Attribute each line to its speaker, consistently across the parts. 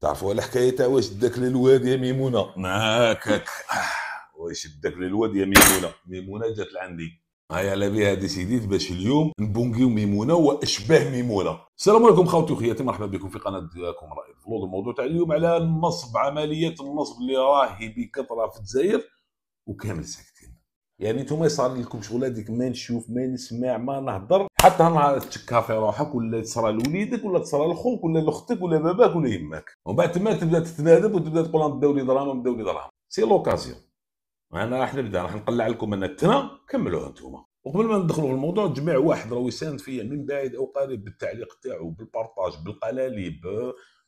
Speaker 1: تعرفوا على تاع واش داك للواد يا ميمونه هاكاك آه، واش داك للواد يا ميمونه ميمونه جات لعندي هاي على بها سيدي باش اليوم نبونكيو ميمونه واشباه ميمونه السلام عليكم خوتي وخياتي مرحبا بكم في قناة ديالكم رائد فلوض الموضوع تاع اليوم على النصب عمليه النصب اللي راهي بكثره في الجزائر وكامل سكة يعني نتوما يصار لكم شغل هذيك ما نشوف ما نسمع ما نهضر حتى نهار تشكها في روحك ولا تصرى لوليدك ولا تصرى لخوك ولا لاختك ولا باباك ولا يماك ومن بعد تما تبدا تتنادب وتبدا تقول نبداو لي دراهم نبداو لي دراهم سي لوكازيون انا راح نبدا راح نقلع لكم انا التنا كملوها انتم وقبل ما ندخلوا في الموضوع جميع واحد راه يساند فيا من بعيد او قريب بالتعليق تاعو بالبارطاج بالقلاليب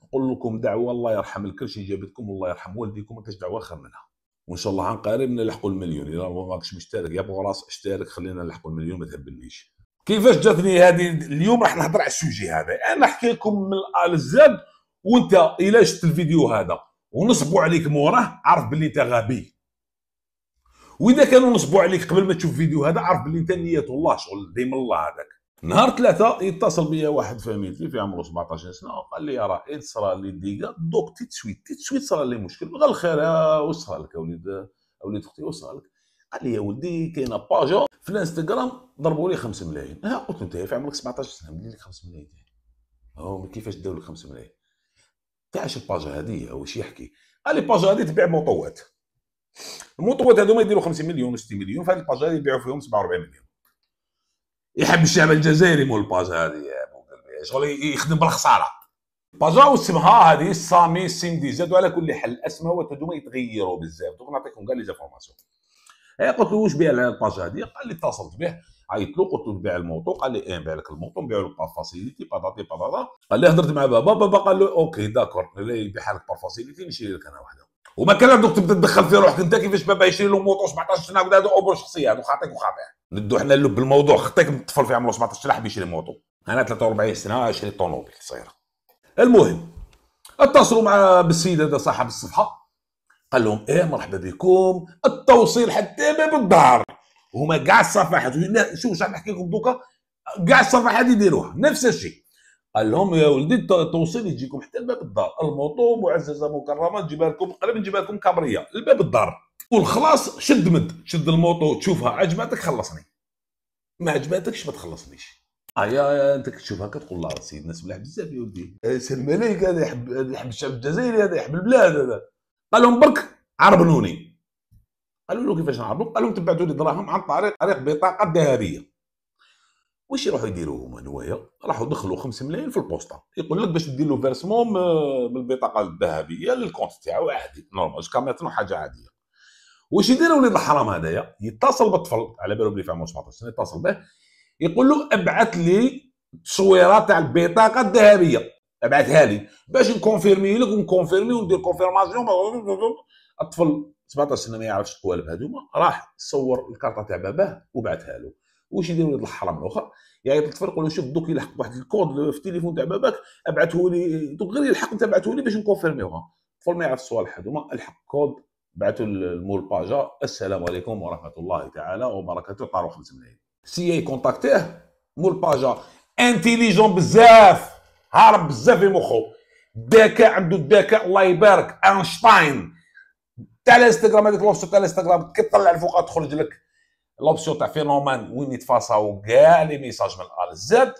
Speaker 1: نقول لكم دعوه الله يرحم الكرش جابتكم الله يرحم والديكم ما كاش دعوه خير منها وان شاء الله عن قريب نلحقوا المليون اذا ما ماكش مشترك يا ابو راس اشترك خلينا نلحقوا المليون ما تهبلنيش كيفاش جاتني هذه اليوم راح نهضر على السوجي هذا انا احكي لكم من الال للزاد وانت الا شفت الفيديو هذا ونصبوا عليك موراه عرف باللي انت غبي واذا كانوا نصبوا عليك قبل ما تشوف الفيديو هذا عرف باللي انت نيه الله شغل ديما الله هذاك نهار ثلاثة يتصل بيا واحد فاميلتي في عمره 17 سنة وقال لي راه إن صرا لي ديكا دوك تيتسويت تيتسويت صرا لي مشكل غير الخير آه، واش صرا لك أوليد وليد أختي آه، واش صرا لك قال لي يا ولدي كاينه باجا في الانستغرام ضربوا لي 5 ملايين ها قلت انت في عمرك 17 سنه مدين لك 5 ملايين هو كيفاش داو لك 5 ملايين تاعش الباجا هذه هو واش يحكي قال لي الباجا هادي تبيع مطوات المطوات ما يديروا 50 مليون و 60 مليون فهاد الباجا هذه يبيعوا فيهم 47 مليون يحب الشعب الجزائري مول الباج هذه شغل يخدم بالخساره باجا واسمها هذه سامي سيم دي زاد وعلى كل حال الاسماء هذوما يتغيروا بزاف دوك نعطيكم كاع لي زانفورماسيون إيه، قلت له واش بيع الباج هذه قال لي اتصلت به عيط له قلت له نبيع الموطو قال لي ايه نبيع لك الموطو نبيع لك بار فاسيليتي باتاتي قال لي هضرت مع بابا بابا قال له اوكي داكور يبيعها لك بار فاسيليتي نشري لك انا وحده وما كان كلامك تبدا تدخل في روحك انت كيفاش بابا يشري له موطو 17 سنه وكذا هذا امور شخصيه هذا خاطيك وخاطيه ندو حنا اللب بالموضوع خطيك الطفل في عمره 17 سنه حب يشري موطو انا 43 سنه شريت طوموبيل صغيره المهم اتصلوا مع بالسيد هذا صاحب الصفحه قال لهم ايه مرحبا بكم التوصيل حتى باب الدار هما كاع الصفحات شوف شحال نحكي لكم دوكا كاع الصفحات يديروها نفس الشيء قال لهم يا ولدي التوصيل يجيكم حتى لباب الدار الموطو معززه مكرمه نجيبها لكم قريب نجيبها لكم كابريه لباب الدار والخلاص شد مد شد الموطو تشوفها عجبتك خلصني ما عجبتكش ما تخلصنيش ايا آه، انت كتشوفها كتقول لا سيدنا ملاح بزاف يا ولدي إيه، سير الملك هذا يحب يحب الشعب الجزائري هذا يحب البلاد هذا قال لهم برك عربنوني قالوا له كيفاش نعربوا قال لهم تبعتوا لي دراهم عن طريق طريق بطاقه ذهبيه واش يروحوا يديروا هما نوايا راحوا دخلوا 5 ملايين في البوستا يقول لك باش دير له فيرسمون آه، بالبطاقه الذهبيه للكونت تاعو عادي نورمال كاميرتنا حاجه عاديه واش يدير ولد الحرام هذايا يتصل بالطفل على باله بلي في عمره 17 سنه يتصل به يقول له ابعث لي تصويره تاع البطاقه الذهبيه ابعثها لي باش نكونفيرمي لك ونكونفيرمي وندير كونفيرماسيون الطفل 17 سنه ما يعرفش القوالب هذوما راح صور الكارطه تاع باباه وبعثها له واش يديروا هاد الحرام الاخر يعيط يعني للطفل يقول له شوف دوك يلحق واحد الكود في التليفون تاع باباك ابعثه لي دوك غير يلحق انت ابعثه لي باش نكونفيرميوها فور ما يعرف الصوالح هذوما الحق كود بعثوا المول باجا السلام عليكم ورحمه الله تعالى وبركاته طاروا 5 ملايين سي اي كونتاكتيه مول باجا انتيليجون بزاف هارب بزاف في مخو الذكاء عنده الذكاء الله يبارك اينشتاين تاع الانستغرام هذيك لوفس تاع الانستغرام كي تطلع الفوق تخرج لك لوبسيون تاع فينومان وين يتفاصاو كاع لي ميساج من ال زد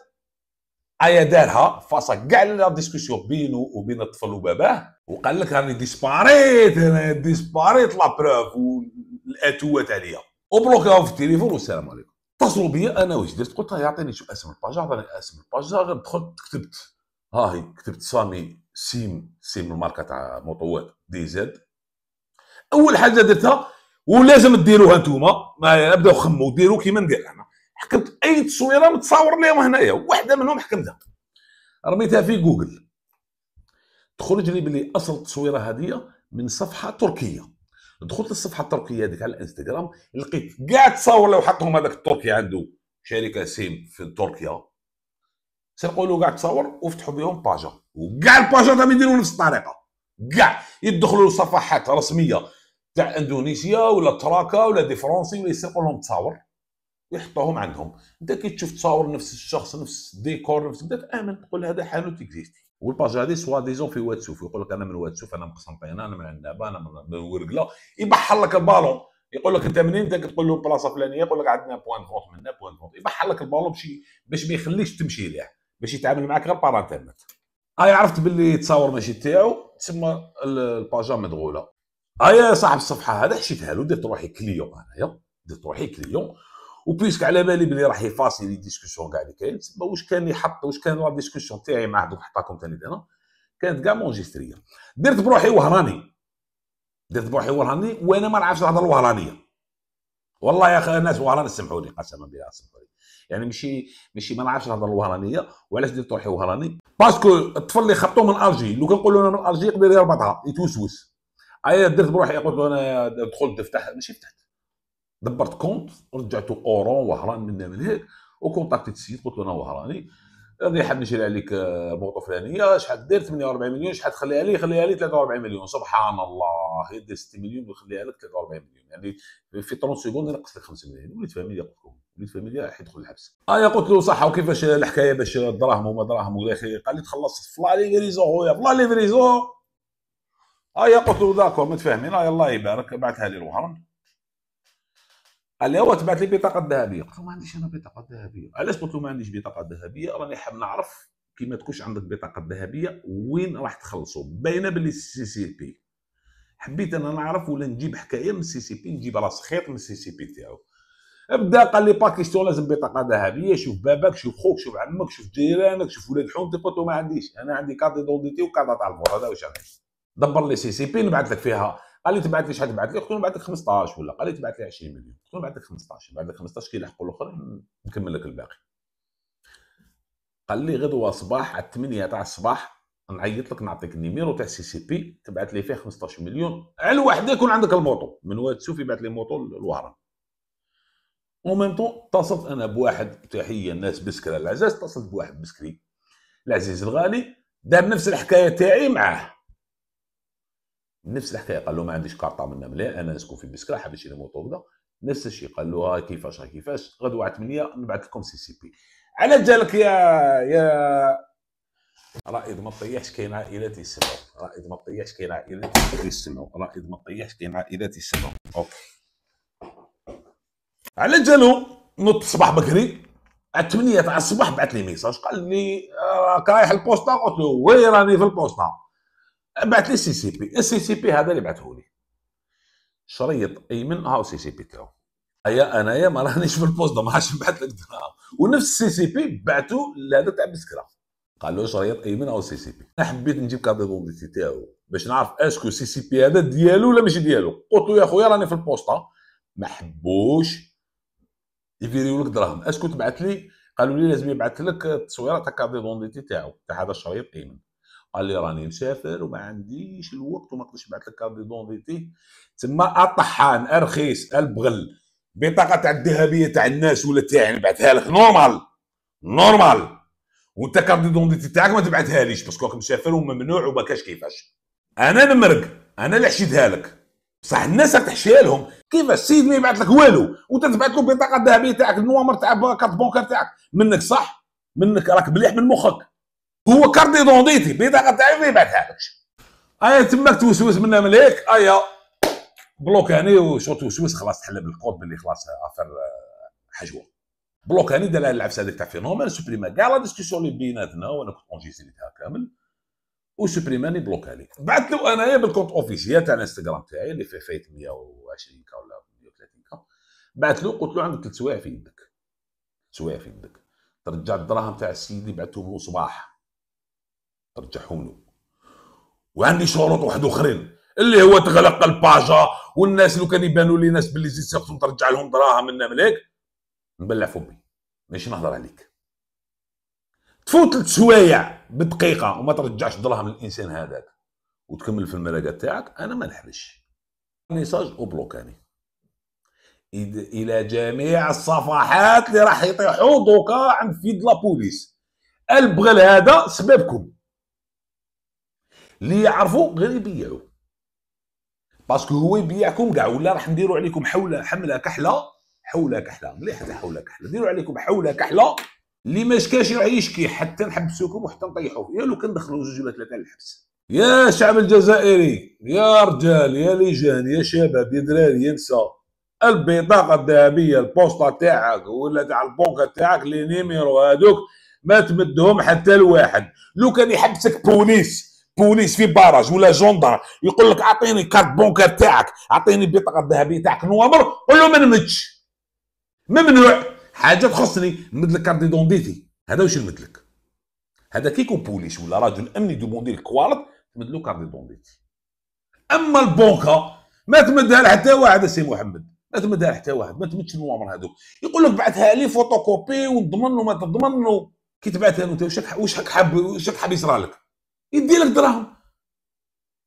Speaker 1: ايا دارها فاصا كاع لا ديسكسيون بينو وبين الطفل وباباه وقال لك راني ديسباريت انا ديسباريت لا بروف والاتوات عليا وبلوكاو في التليفون والسلام عليكم اتصلوا بيا انا واش درت قلت يعطيني شو اسم الباج عطاني اسم الباج دخلت كتبت ها هي كتبت سامي سيم سيم الماركه تاع مطوات دي زد اول حاجه درتها ولازم ديروها نتوما ما بداو خموا ديروا كيما ندير انا حكمت اي تصويره متصور لهم هنايا واحده منهم حكمتها رميتها في جوجل تخرج لي بلي اصل التصويره هذه من صفحه تركيه دخلت للصفحه التركيه هذيك على الانستغرام لقيت كاع تصاور لو حطهم هذاك التركي عنده شركه سيم في تركيا سرقوا له كاع تصاور وفتحوا بهم باجا وكاع الباجا تاعهم يديروا نفس الطريقه كاع يدخلوا لصفحات رسميه تاع اندونيسيا ولا تراكا ولا دي فرونسي ولا يسرقوا لهم تصاور ويحطوهم عندهم انت كي تشوف تصاور نفس الشخص نفس الديكور نفس كذا تامن تقول هذا حانوت اكزيستي والباج هذه سوا ديزون في واتسوف يقول لك انا من واتسوف انا من قسنطينه انا من عنابه انا من ورقله يبحر لك البالون يقول لك انت منين انت تقول له بلاصه فلانيه يقول لك عندنا بوان فونت من هنا بوان فونت يبحر لك البالون باش باش ما يخليش تمشي ليه باش يتعامل معك غير بار انترنت اي عرفت باللي تصاور ماشي تاعو تسمى الباجا مدغوله ايا آه يا صاحب الصفحه هذا حشيتها له درت روحي كليون انايا درت روحي كليون وبيسك على بالي بلي راح يفاصي لي ديسكسيون كاع اللي كاين تما واش كان يحط واش كان لا ديسكسيون تاعي مع دوك حطاكم ثاني انا كانت كاع مونجستريه درت بروحي وهراني درت بروحي وهراني وانا ما نعرفش نهضر الوهرانيه والله يا اخي الناس وهران سمحوا لي قسما بالله سمحوا لي يعني ماشي ماشي ما نعرفش نهضر الوهرانيه وعلاش درت روحي وهراني باسكو الطفل اللي خبطوه من الجي لو كان له انا من الجي يقدر يربطها يتوسوس عيا درت بروحي قلت له انا دخلت تفتح ماشي فتحت دبرت كونت رجعت اورون وهران من من هيك وكونتاكتيت السيد قلت له انا وهراني راني حاب نشري عليك موطو فلانيه شحال دير 48 مليون شحال تخليها لي خليها لي 43 مليون سبحان الله دير 6 مليون وخليها لك 43 مليون يعني في 30 سكوند نقص لك 5 مليون وليت فاميليا قلت لهم وليت فاميليا يدخل الحبس ايا آه، قلت له صح وكيفاش الحكايه باش الدراهم وما دراهم اخره قال لي تخلصت فلا فريزو خويا فلا فريزو ايا قلت له داكور متفاهمين ايا الله يبارك بعثها لي الوهران قال لي هو تبعث لي بطاقه ذهبيه قلت له ما عنديش انا بطاقه ذهبيه علاش قلت له ما عنديش بطاقه ذهبيه راني حاب نعرف كي ما تكونش عندك بطاقه ذهبيه وين راح تخلصوا باينه باللي السي سي بي حبيت انا نعرف ولا نجيب حكايه من السي سي بي نجيب راس خيط من السي سي بي تاعو بدا قال لي باكيستون لازم بطاقه ذهبيه شوف باباك شوف خوك شوف عمك شوف جيرانك شوف ولاد حومتك قلت له ما عنديش انا عندي كارت دونتيتي وكارت تاع المراد هذا واش عندي دبر لي سي سي بي نبعث لك فيها قال لي تبعث لي شحال تبعث لي قلت له نبعث لك 15 ولا قال لي تبعث لي 20 مليون قلت له نبعث لك 15 بعد لك 15 كي يلحقوا الاخر نكمل لك الباقي قال لي غدوه صباح على 8 تاع الصباح نعيط لك نعطيك النيميرو تاع سي سي بي تبعث لي فيه 15 مليون على واحد يكون عندك الموطو من واد سوفي بعث لي موطو الوهرة او ميم طون اتصلت انا بواحد تحيه الناس بسكره العزاز اتصلت بواحد بسكري العزيز الغالي دار نفس الحكايه تاعي معاه نفس الحكايه قال له ما عنديش كارطه من ملا انا نسكن في بسكرا حاب نشري موطو وكذا نفس الشيء قال له ها آه، كيفاش ها آه، كيفاش غدوه على 8 نبعث لكم سي سي بي على جالك يا يا رائد ما طيحش كاين عائلات يسمعوا رائد ما طيحش كاين عائلات يسمعوا رائد ما طيحش كاين عائلات يسمعوا اوكي على جالو نط الصباح بكري على 8 تاع الصباح بعث لي ميساج قال لي آه، راك رايح البوسطه قلت له وي راني في البوسطه بعث لي سي سي بي السي سي بي هذا اللي بعثه لي شريط ايمن هاو السي سي بي تاعو ايا انايا ما رانيش في البوست ما عادش نبعث لك دراهم ونفس السي سي بي بعتو لهذا تاع بسكرا قال له شريط ايمن او سي سي بي انا حبيت نجيب كارت دونتيتي تاعو باش نعرف اسكو السي سي بي هذا ديالو ولا ماشي ديالو قلت له يا خويا راني في البوسطه ما حبوش يفيريو لك دراهم اسكو تبعث لي قالوا لي لازم يبعث لك التصويره تاع كارت دونتيتي تاعو تاع هذا الشريط ايمن قال لي راني مسافر وما عنديش الوقت وما نقدرش نبعث لك كارت ديدونتيتي تما الطحان ارخيص البغل بطاقه تاع الذهبيه تاع الناس ولا تاعي نبعثها لك نورمال نورمال وانت كارت ديدونتيتي تاعك ما تبعثها ليش باسكو راك مسافر وممنوع وما كاش كيفاش انا نمرق انا اللي حشيتها لك بصح الناس راك تحشيها لهم كيفاش السيد ما يبعث لك والو وانت تبعث له البطاقه الذهبيه تاعك النوامر تاع كارت بونكار تاعك منك صح منك راك مليح من مخك هو كارت دونديتي بطاقه تاعي ما يبعثها ايا آية تماك توسوس منا مليك ايا بلوك هاني يعني وشوط توسوس خلاص تحل بالكود باللي خلاص افر آه، حجوه بلوك هاني يعني دار العبس هذيك تاع فينومين سوبريما كاع لا ديسكسيون اللي بيناتنا وانا كنت اونجيسيتها كامل وسوبريماني يعني بلوكاني بعثت له انايا بالكونت اوفيسيال تاع الانستغرام تاعي اللي فيه فايت 120 كا ولا 130 كا بعث له قلت له عندك ثلاث سوايع في يدك سوايع في يدك ترجع الدراهم تاع السيد اللي بعثته له صباح رجعوله وعندي شروط واحد اخرين اللي هو تغلق الباجا والناس لو كان يبانوا لي ناس باللي زيد سيرتهم ترجع لهم دراهم من ملاك نبلع فمي ماشي نهضر عليك تفوت ثلاث سوايع بدقيقه وما ترجعش دراهم للانسان هذاك وتكمل في الملاقه تاعك انا ما نحبش ميساج وبلوكاني الى جميع الصفحات اللي راح يطيحوا دوكا عند فيد لابوليس البغل هذا سببكم اللي يعرفوا غير يبيعوا باسكو هو يبيعكم كاع ولا راح نديروا عليكم حوله حمله كحله حوله كحله مليح هذا حوله كحله نديروا عليكم حوله كحله اللي ما شكاش راح يشكي حتى نحبسوكم وحتى نطيحوه يا لو كان دخلوا جوج ولا ثلاثه الحبس يا شعب الجزائري يا رجال يا ليجان يا شباب يا دراري يا نسا البطاقه الذهبيه البوسطه تاعك ولا تاع البونكا تاعك لي نيميرو هذوك ما تمدهم حتى لواحد لو كان يحبسك بوليس بوليس في باراج ولا جندر يقول لك اعطيني كارت بونكر تاعك اعطيني البطاقه الذهبيه تاعك نوامر قول له ما نمدش ممنوع حاجه تخصني لك كارت ديدونتيتي هذا واش نمد لك هذا كيكون بوليس ولا رجل امني دوموندي الكوارت له كارت ديدونتيتي اما البونكا ما تمدها لحتى واحد سي محمد ما تمدها لحتى واحد ما تمدش النوامر هذوك يقول لك بعثها لي فوتوكوبي ونضمن وما تضمن كي تبعثها انت واش واش حاب واش حاب يصرى لك يدي لك دراهم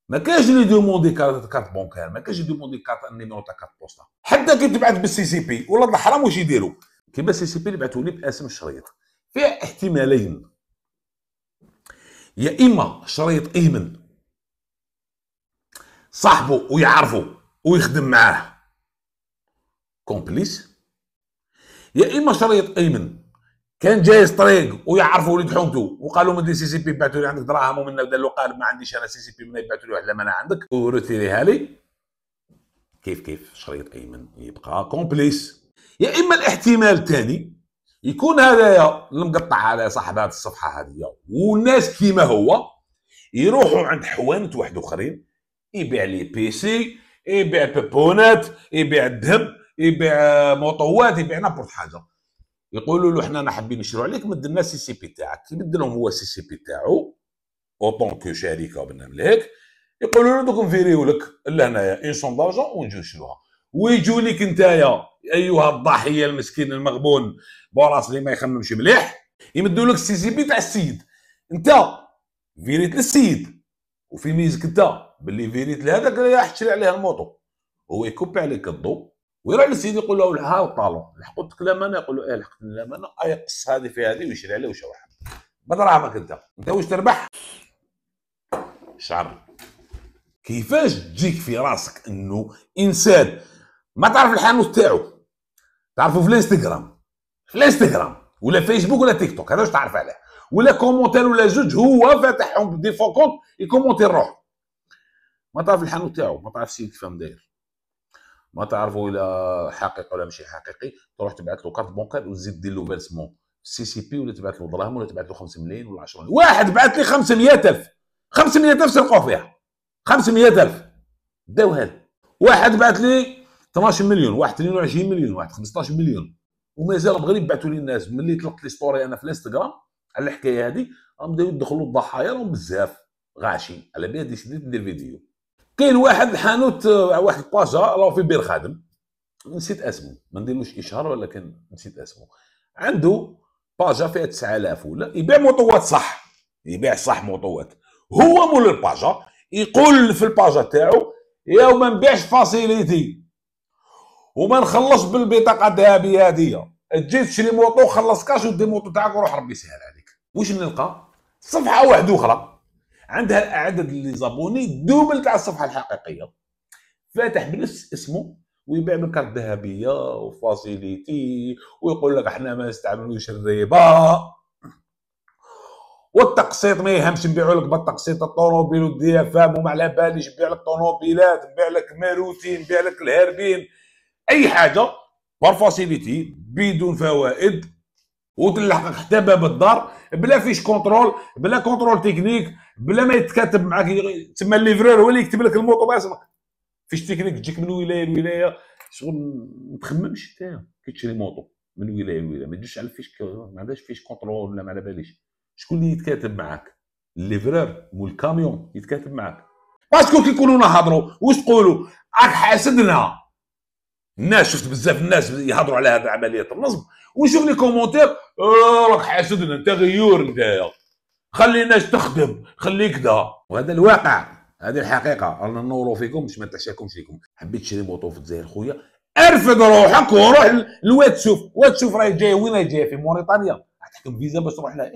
Speaker 1: ما كاش اللي يدوموندي كارت بونكير ما كاش يدوموندي كارت نيميرو تاع كارت بوستا حتى كي تبعث بالسي سي بي ولا الحرام واش يديروا كيما السي سي بي اللي بعثوا لي باسم الشريط فيها احتمالين يا اما شريط ايمن صاحبه ويعرفه ويخدم معاه كومبليس يا اما شريط ايمن كان جايز طريق ويعرفوا وليد حومته وقالوا مدي سي سي بي بعثوا لي عندك دراهم ومنا دار له قال ما عنديش انا سي سي بي من يبعثوا لي واحد لما انا عندك وروتيريها لي كيف كيف شريط ايمن يبقى كومبليس يا اما الاحتمال الثاني يكون هذايا المقطع على صاحب هذه الصفحه هذه والناس كيما هو يروحوا عند حوانت واحد اخرين يبيع لي بيسي يبيع بيبونات يبيع الذهب يبيع موطوات يبيع نابورت حاجه يقولوا له احنا حابين نشرو عليك مد لنا السي سي بي تاعك كي لهم هو السي سي بي تاعو اوطون كو شركه وبنا ملاك يقولوا له دوك نفيريو لك هنايا اون سون دارجون ونجيو نشروها ويجونيك نتايا ايها الضحيه المسكين المغبون براس اللي ما يخممش مليح يمدوا لك السي سي بي تاع السيد انت فيريت للسيد وفي ميزك انت باللي فيريت لهذاك راح تشري عليه الموطو هو يكب عليك الضوء ويروح للسيد يقول له ها الطالون لحقتك لمنه يقول له ايه لحقتني لمنه ايقص هذه في هذه ويشري عليه وشوح بدراهمك انت انت واش تربح شعر كيفاش تجيك في راسك انه انسان ما تعرف الحانوت تاعو تعرفه في الانستغرام في الانستغرام ولا فيسبوك ولا تيك توك هذا واش تعرف عليه ولا كومونتير ولا زوج هو فاتحهم بدي كونت يكومونتي روحو ما تعرف الحانوت تاعو ما تعرف السيد فهم داير ما تعرفوا الى حقيقي ولا ماشي حقيقي تروح تبعث له كارت بونكار وتزيد دير له فيرسمون سي سي بي ولا تبعث له دراهم ولا تبعث له 5 ملايين ولا 10 ملايين واحد بعث لي 500000 500000 سرقوه فيها 500000 داوها هذا واحد بعث لي 12 مليون واحد 22 مليون واحد 15 مليون ومازال المغرب بعثوا لي الناس ملي طلقت لي ستوري انا في الانستغرام على الحكايه هذه راهم بداو يدخلوا الضحايا راهم بزاف غاشي على بالي هذه ندير فيديو كاين واحد حانوت واحد الباجا راه في بير خادم نسيت اسمه ما نديرلوش اشهار ولكن نسيت اسمه عنده باجا فيها 9000 ولا يبيع مطوات صح يبيع صح مطوات هو مول الباجا يقول في الباجا تاعو يا وما نبيعش فاسيليتي وما نخلص بالبطاقه الذهبيه هذه تجي تشري موطو خلص كاش ودي موطو تاعك وروح ربي يسهل عليك واش نلقى صفحه واحده اخرى عندها الاعداد اللي زابوني دوبل تاع الصفحه الحقيقيه فاتح بنفس اسمه ويبيع لك كارت ذهبيه وفاسيليتي ويقول لك احنا ما نستعملوش الربا والتقسيط ما يهمش نبيعوا لك بالتقسيط الطوموبيل والديافام وما على باليش نبيع لك طوموبيلات نبيع لك ماروتي نبيع لك الهربين اي حاجه بار فاسيليتي بدون فوائد وتلحقك حتى باب الدار بلا فيش كونترول بلا كونترول تكنيك بلا ما يتكاتب معاك تما الليفرور هو اللي يكتب لك الموطو باسمك فاش تكنيك تجيك من ولايه لولايه شغل ما تخممش انت كتشري موطو من ولايه لولايه ما تجيش على الفيش ما عندهاش فيش كونترول ولا ما على باليش شكون اللي يتكاتب معاك الليفرور مول الكاميون يتكاتب معاك باسكو كيكونوا نهضروا واش تقولوا راك حاسدنا الناس شفت بزاف الناس يهضروا على هذه عمليه النصب ونشوف لي كومونتير آه، راك حاسدنا انت غيور انت خليناش تخدم خليك ده وهذا الواقع هذه الحقيقه انا نورو فيكم باش ما نتعشاكمش فيكم حبيت تشري موطو في الجزائر خويا ارفد روحك وروح واد شوف راهي جايه وين جايه في موريتانيا عطيك فيزا باش تروح لها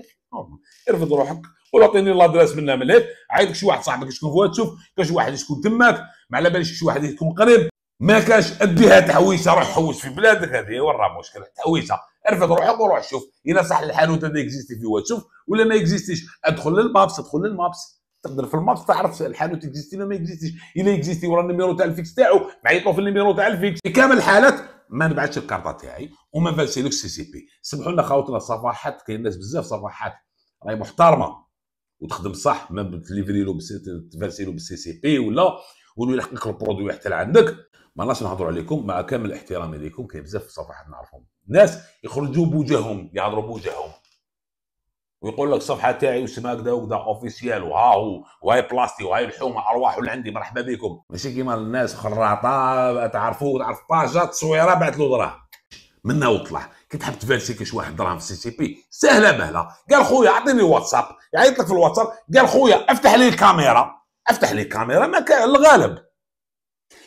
Speaker 1: ارفد روحك ولا عطيني لادريس هنا من هنا عيطك شي واحد صاحبك شكون في شوف كاش واحد شكون تماك ما على باليش شي واحد يكون قريب ما كاش بها تحويشه روح حوس في بلادك هذه ورا مشكل تحويشه ارفد روحك وروح شوف الا صح الحانوت هذا اكزيستي في واتشوف ولا ما اكزيستيش ادخل للمابس ادخل للمابس تقدر في المابس تعرف الحانوت اكزيستي ولا ما اكزيستيش الا اكزيستي ورا النيميرو تاع الفيكس تاعو معيطو في النيميرو تاع الفيكس في كامل الحالات ما نبعثش الكارطه تاعي وما فالسيلوش سي سي بي سمحوا لنا خاوتنا صفحات كاين ناس بزاف صفحات راهي محترمه وتخدم صح ما تليفري له تفالسي بالسي سي بي ولا ولو لك البرودوي حتى لعندك ما نعرفش نهضروا عليكم مع كامل احترامي ليكم كاين بزاف في الصفحات نعرفهم ناس يخرجوا بوجههم يهضروا بوجههم ويقول لك الصفحه تاعي واسمها كذا وكذا اوفيسيال وها هو وهاي بلاستي وهاي الحومه ارواح اللي عندي مرحبا بكم ماشي كيما الناس خراطه تعرفوا تعرف باجا تصويره بعت له دراهم منا وطلع كي تحب تفالسي كاش واحد دراهم في السي سي بي سهله مهله قال خويا اعطيني واتساب يعيط لك في الواتساب قال خويا افتح لي الكاميرا افتح لي الكاميرا ما كان الغالب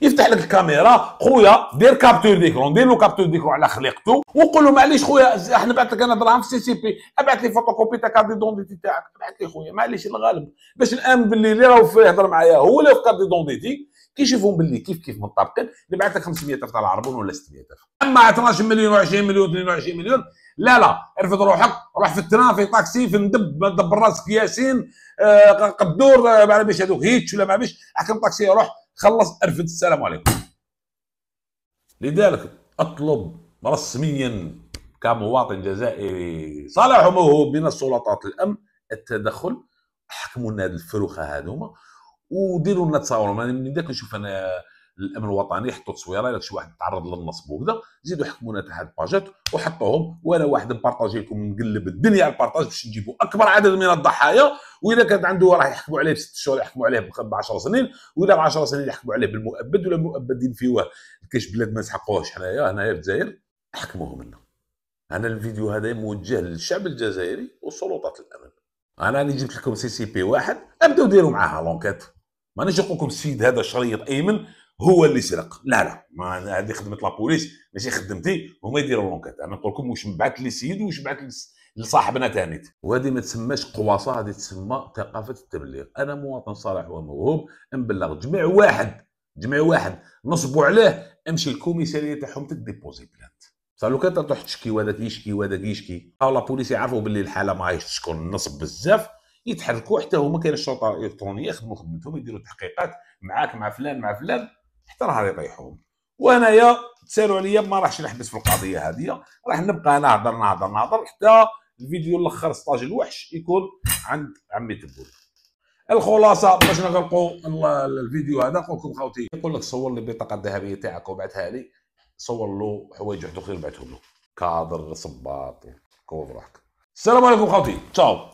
Speaker 1: يفتح لك الكاميرا خويا دير كابتور ديكرون دير له كابتور ديكرون على خليقته وقول له معليش خويا احنا بعت لك انا دراهم في سي سي بي ابعث لي فوتوكوبي تاع كارت دونديتي تاعك ابعث لي خويا معليش الغالب باش نامن باللي اللي راهو يهضر معايا هو اللي في كارت دونديتي كي يشوفهم باللي كيف كيف مطابقين نبعث لك الف تاع العربون ولا الف اما 12 مليون و20 مليون 22 مليون لا لا ارفض روحك روح في التران في طاكسي في ندب دبر راسك ياسين آه قدور آه، ما على باليش هذوك هيتش ولا ما بيش احكم طاكسي روح خلص أرفد السلام عليكم لذلك أطلب رسميا كمواطن جزائري صالحه من السلطات الأمن التدخل حكموا لنا الفروخة هذوما وديروا لنا تصاور من داك نشوف أنا الامن الوطني يحطوا تصويره الا شي واحد تعرض للنصب وكذا زيدوا حكمونا تحت باجات وحطوهم وانا واحد نبارطاجي لكم نقلب الدنيا على البارطاج باش نجيبوا اكبر عدد من الضحايا واذا كانت عنده راح يحكموا عليه بست شهور يحكموا عليه ب 10 سنين واذا ب 10 سنين يحكموا عليه بالمؤبد ولا المؤبدين فيه كاش بلاد ما نسحقوهش حنايا هنايا في الجزائر حكموه منا انا الفيديو هذا موجه للشعب الجزائري وسلطات الامن انا اللي جبت لكم سي سي بي واحد ابداو ديروا معاها لونكيت مانيش نقول لكم السيد هذا شريط ايمن هو اللي سرق لا لا ما هذه خدمه لابوليس ماشي خدمتي هما يديروا لونكات انا نقول لكم واش نبعث للسيد واش نبعث لصاحبنا ثاني وهذه ما تسماش قواصه هذه تسمى ثقافه التبليغ انا مواطن صالح وموهوب نبلغ جميع واحد جميع واحد نصبوا عليه امشي للكوميساريه تاعهم تديبوزي بلانت بصح لو كان تروح تشكي وهذاك يشكي وهذاك يشكي او لابوليس يعرفوا باللي الحاله ماهيش تشكون النصب بزاف يتحركوا حتى هما كاين الشرطه الالكترونيه يخدموا خدمتهم يديروا تحقيقات معاك مع فلان مع فلان حتى راه يطيحهم وانايا تسالوا عليا ما راحش نحبس في القضيه هذه راح نبقى نهضر نهضر نهضر حتى الفيديو الاخر سطاج الوحش يكون عند عمي تبول الخلاصه باش نغلقوا الفيديو هذا نقول لكم خوتي يقول لك صور لي البطاقه الذهبيه تاعك وبعثها لي صور له حوايج وحده خير بعثهم له كادر صباط كوض روحك السلام عليكم خوتي تشاو